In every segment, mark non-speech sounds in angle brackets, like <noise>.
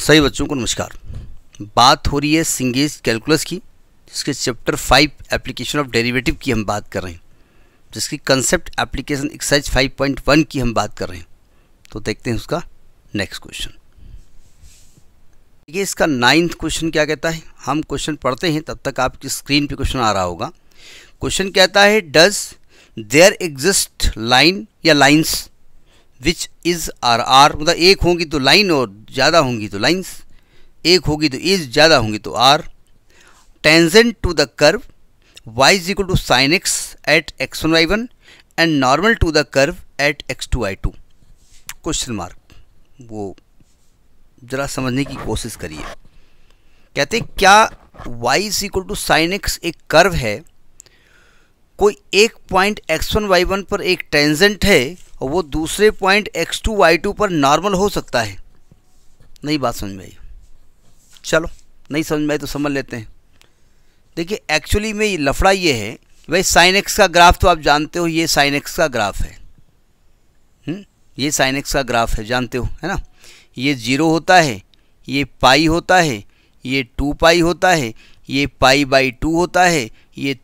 सही बच्चों को नमस्कार बात हो रही है सिंगेज कैलकुलस की जिसके chapter five application of derivative की हम बात कर रहे हैं जिसकी concept application exercise five point one की हम बात कर रहे हैं तो देखते हैं उसका नेक्स्ट क्वेश्चन ये इसका नाइन्थ क्वेश्चन क्या कहता है हम क्वेश्चन पढ़ते हैं तब तक आपकी स्क्रीन पर क्वेश्चन आ रहा होगा क्वेश्चन कहता है डज देयर एग्जिस्ट लाइन या lines which is are are मतलब एक होंगी तो लाइन और ज़्यादा होंगी तो लाइन्स एक होगी तो इज ज़्यादा होंगी तो are tangent to the curve y is equal to sine x at x one y one and normal to the curve at x two y two question mark वो ज़रा समझने की कोशिश करिए कहते हैं क्या y is equal to sine x एक कर्व है कोई एक point x one y one पर एक टेंजेंट है और वो दूसरे point x two y two पर नॉर्मल हो सकता है नहीं बात समझ में आई चलो नहीं समझ में आई तो समझ लेते हैं देखिए एक्चुअली में ये लफड़ा ये है कि भाई साइन एक्स का ग्राफ तो आप जानते हो ये साइन एक्स का ग्राफ है हुँ? हम्म, ये साइन एक्स का ग्राफ है जानते हो है ना ये जीरो होता है ये पाई होता है ये टू पाई होता है ये पाई बाई टू होता है ये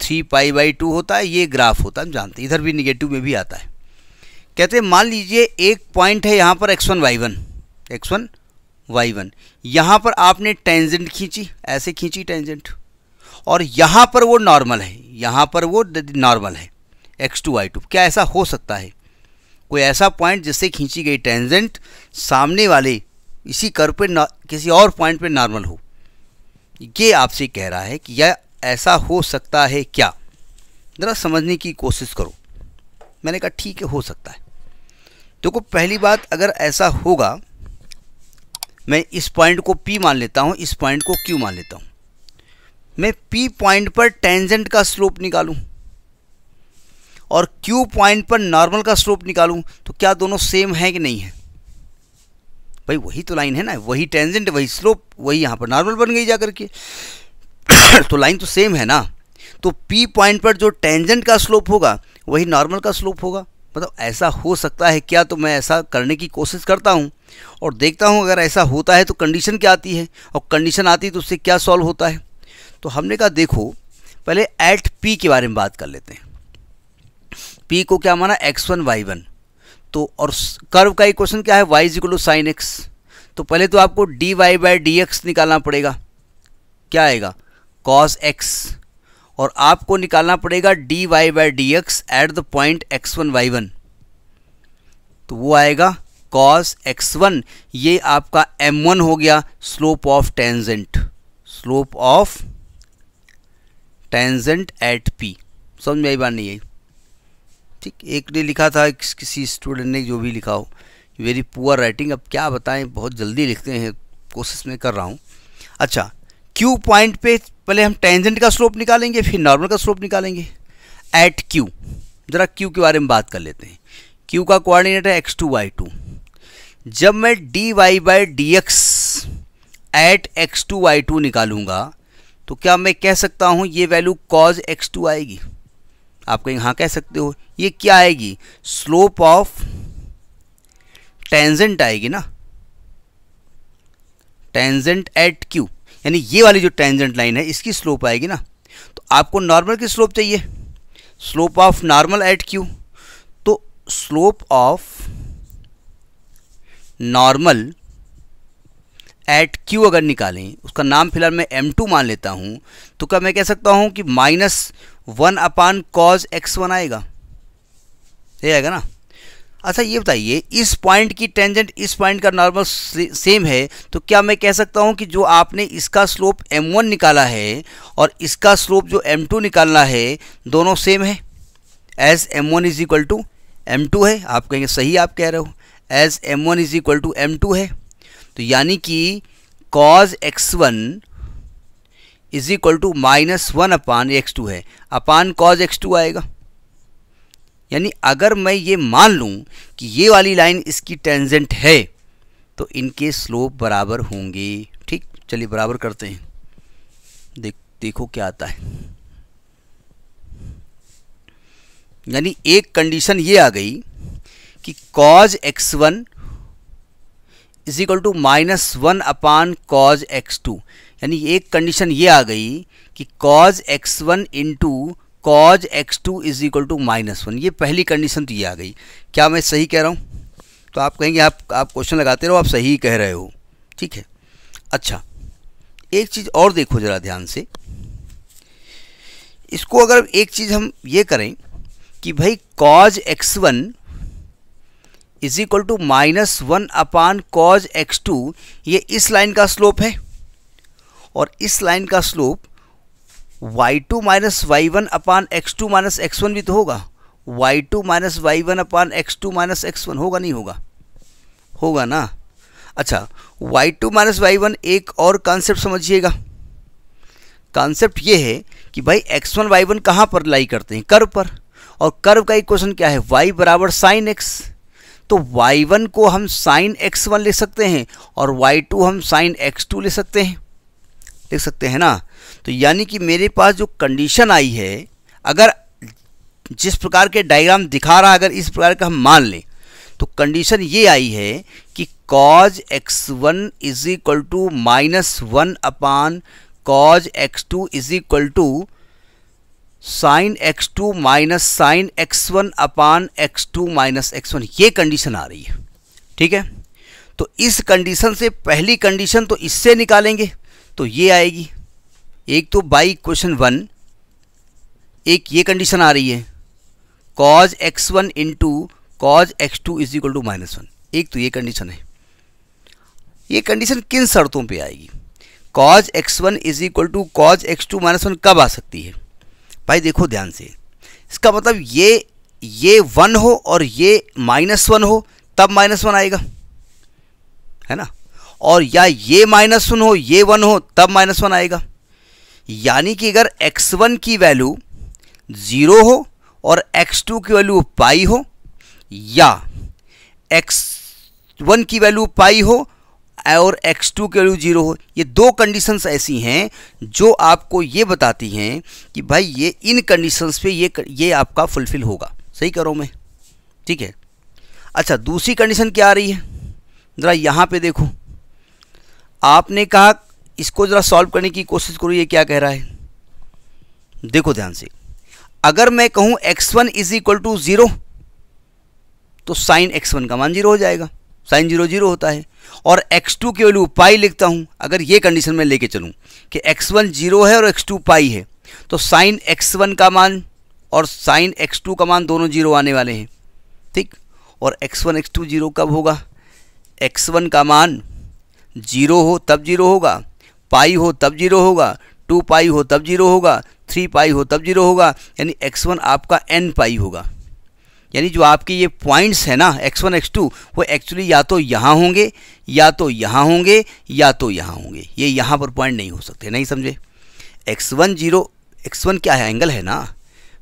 थ्री पाई बाई टू होता है ये ग्राफ होता है हम जानते हैं इधर भी निगेटिव में भी आता है कहते हैं मान लीजिए एक पॉइंट है यहाँ पर x one y one x one y one यहाँ पर आपने टेंजेंट खींची ऐसे खींची टेंजेंट और यहाँ पर वो नॉर्मल है यहाँ पर वो नॉर्मल है एक्स टू वाई टू क्या ऐसा हो सकता है कोई ऐसा पॉइंट जिससे खींची गई टेंजेंट सामने वाले इसी कर पे किसी और पॉइंट पर नॉर्मल हो ये आपसे कह रहा है कि यह ऐसा हो सकता है क्या ज़रा समझने की कोशिश करो मैंने कहा ठीक है हो सकता है देखो तो पहली बात अगर ऐसा होगा मैं इस पॉइंट को P मान लेता हूँ इस पॉइंट को Q मान लेता हूँ मैं P पॉइंट पर टेंजेंट का स्लोप निकालूँ और Q पॉइंट पर नॉर्मल का स्लोप निकालूँ तो क्या दोनों सेम है कि नहीं है भाई वही तो लाइन है ना वही टेंजेंट वही स्लोप वही यहाँ पर नॉर्मल बन गई जा करके <coughs> तो लाइन तो सेम है ना तो P पॉइंट पर जो टेंजेंट का स्लोप होगा वही नॉर्मल का स्लोप होगा मतलब ऐसा हो सकता है क्या तो मैं ऐसा करने की कोशिश करता हूँ और देखता हूँ अगर ऐसा होता है तो कंडीशन क्या आती है और कंडीशन आती है तो उससे क्या सॉल्व होता है तो हमने कहा देखो पहले एट पी के बारे में बात कर लेते हैं पी को क्या माना एक्स वन वाई वन तो और कर्व का क्वेश्चन क्या है y is equal to sine x तो पहले तो आपको d y by d x निकालना पड़ेगा क्या आएगा कॉस एक्स और आपको निकालना पड़ेगा d y by d x at the point x one y one तो वो आएगा कॉस एक्स वन ये आपका एम वन हो गया slope of tangent slope of tangent at P समझ में आई बात नहीं आई ठीक एक ने लिखा था किसी स्टूडेंट ने जो भी लिखा हो वेरी पुअर राइटिंग अब क्या बताएं बहुत जल्दी लिखते हैं कोशिश में कर रहा हूँ अच्छा क्यू पॉइंट पे पहले हम टेंजेंट का स्लोप निकालेंगे फिर नॉर्मल का स्लोप निकालेंगे एट क्यू ज़रा क्यू के बारे में बात कर लेते हैं क्यू का कोऑर्डिनेट है एक्स टू वाई टू जब मैं d y by d x at x two y two निकालूंगा तो क्या मैं कह सकता हूँ ये वैल्यू कॉज एक्स टू आएगी आप कहीं हाँ कह सकते हो ये क्या आएगी स्लोप ऑफ टेंजेंट आएगी ना टेंजेंट एट क्यू यानी ये वाली जो टेंजेंट लाइन है इसकी स्लोप आएगी ना तो आपको नॉर्मल की स्लोप चाहिए slope of normal at Q तो slope of normal at Q अगर निकालें उसका नाम फिलहाल मैं एम टू मान लेता हूँ तो क्या मैं कह सकता हूँ कि minus one upon cos x one आएगा ये आएगा ना अच्छा ये बताइए इस पॉइंट की टेंजेंट इस पॉइंट का नॉर्मल सेम है तो क्या मैं कह सकता हूँ कि जो आपने इसका स्लोप m1 निकाला है और इसका स्लोप जो m2 निकालना है दोनों सेम है as m one is equal to m two है आप कहेंगे सही आप कह रहे हो as m one is equal to m two है तो यानी कि cos x one is equal to minus one upon x two है अपान कॉज एक्स टू आएगा यानी अगर मैं ये मान लूँ कि ये वाली लाइन इसकी टेंजेंट है तो इनके स्लोप बराबर होंगे ठीक चलिए बराबर करते हैं देख देखो क्या आता है यानी एक कंडीशन ये आ गई कि cos x one is equal to minus one upon cos x two यानी एक कंडीशन ये आ गई कि cos x one into cos x two is equal to minus one ये पहली कंडीशन तो ये आ गई क्या मैं सही कह रहा हूँ तो आप कहेंगे आप आप क्वेश्चन लगाते रहो आप सही कह रहे हो ठीक है अच्छा एक चीज़ और देखो ज़रा ध्यान से इसको अगर एक चीज़ हम ये करें कि भाई cos x one is equal to minus one upon cos x two ये इस लाइन का स्लोप है और इस लाइन का slope y two minus y one upon x two minus x one भी तो होगा y two minus y one upon x two minus x one होगा नहीं होगा होगा ना अच्छा y two minus y one एक और कॉन्सेप्ट समझिएगा कॉन्सेप्ट ये है कि भाई एक्स वन वाई वन कहाँ पर लाई करते हैं कर्व पर और कर्व का एक क्वेश्चन क्या है y बराबर साइन एक्स तो y1 को हम साइन एक्स वन ले सकते हैं और y2 हम साइन एक्स टू ले सकते हैं लिख सकते हैं ना तो यानी कि मेरे पास जो कंडीशन आई है अगर जिस प्रकार के डायग्राम दिखा रहा है अगर इस प्रकार का हम मान लें तो कंडीशन ये आई है कि cos x one is equal to minus one upon cos x two is equal to sine x two minus sine x one upon x two minus x one ये कंडीशन आ रही है ठीक है तो इस कंडीशन से पहली कंडीशन तो इससे निकालेंगे तो ये आएगी एक तो बाई क्वेश्चन वन एक ये कंडीशन आ रही है cos x one into cos x two is equal to minus one एक तो ये कंडीशन है ये कंडीशन किन शर्तों पे आएगी cos x one is equal to cos x two minus one कब आ सकती है भाई देखो ध्यान से इसका मतलब ये ये वन हो और ये माइनस वन हो तब माइनस वन आएगा है ना और या ये माइनस वन हो ये वन हो तब माइनस वन आएगा यानी कि अगर एक्स वन की वैल्यू ज़ीरो हो और एक्स टू की वैल्यू पाई हो या एक्स वन की वैल्यू पाई हो और एक्स टू की वैल्यू ज़ीरो हो ये दो कंडीशंस ऐसी हैं जो आपको ये बताती हैं कि भाई ये इन कंडीशंस पे ये ये आपका फुलफ़िल होगा सही करो मैं ठीक है अच्छा दूसरी कंडीशन क्या आ रही है ज़रा यहाँ पे देखो आपने कहा इसको ज़रा सॉल्व करने की कोशिश करो ये क्या कह रहा है देखो ध्यान से अगर मैं कहूँ x one is equal to zero तो साइन एक्स वन का मान जीरो हो जाएगा साइन जीरो जीरो होता है और एक्स टू की वैल्यू पाई लिखता हूँ अगर ये कंडीशन में लेके चलूँ कि एक्स वन जीरो है और एक्स टू पाई है तो साइन एक्स वन का मान और साइन एक्स टू का मान दोनों जीरो आने वाले हैं ठीक और x one x two zero कब होगा एक्स वन का मान जीरो हो तब जीरो होगा पाई हो तब जीरो होगा टू पाई हो तब जीरो होगा थ्री पाई हो तब जीरो होगा यानी एक्स वन आपका एन पाई होगा यानी जो आपके ये पॉइंट्स हैं ना एक्स वन एक्स टू वो एक्चुअली या तो यहाँ होंगे या तो यहाँ होंगे या तो यहाँ होंगे ये यहाँ पर पॉइंट नहीं हो सकते नहीं समझे x one zero x one क्या है एंगल है ना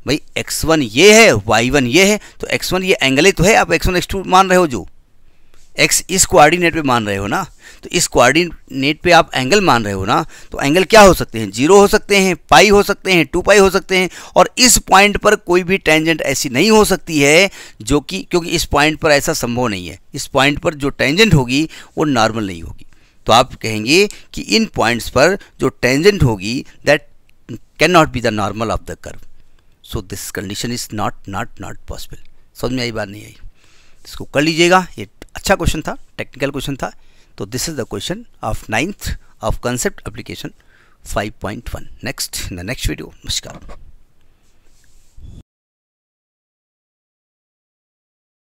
भाई एक्स वन ये है वाई वन ये है तो एक्स वन ये एंगल ही तो है आप एक्स वन एक्स टू मान रहे हो जो एक्स इस कोऑर्डिनेट पे मान रहे हो ना तो इस कोऑर्डिनेट पे आप एंगल मान रहे हो ना तो एंगल क्या हो सकते हैं जीरो हो सकते हैं पाई हो सकते हैं टू पाई हो सकते हैं और इस पॉइंट पर कोई भी टेंजेंट ऐसी नहीं हो सकती है जो कि क्योंकि इस पॉइंट पर ऐसा संभव नहीं है इस पॉइंट पर जो टेंजेंट होगी वो नॉर्मल नहीं होगी तो आप कहेंगे कि इन पॉइंट्स पर जो टेंजेंट होगी that can not be the normal of the curve so this condition is not not not possible समझ में आई बात नहीं आई इसको कर लीजिएगा ये अच्छा क्वेश्चन था टेक्निकल क्वेश्चन था तो this is the question of ninth of concept application 5.1 next in the next video नमस्कार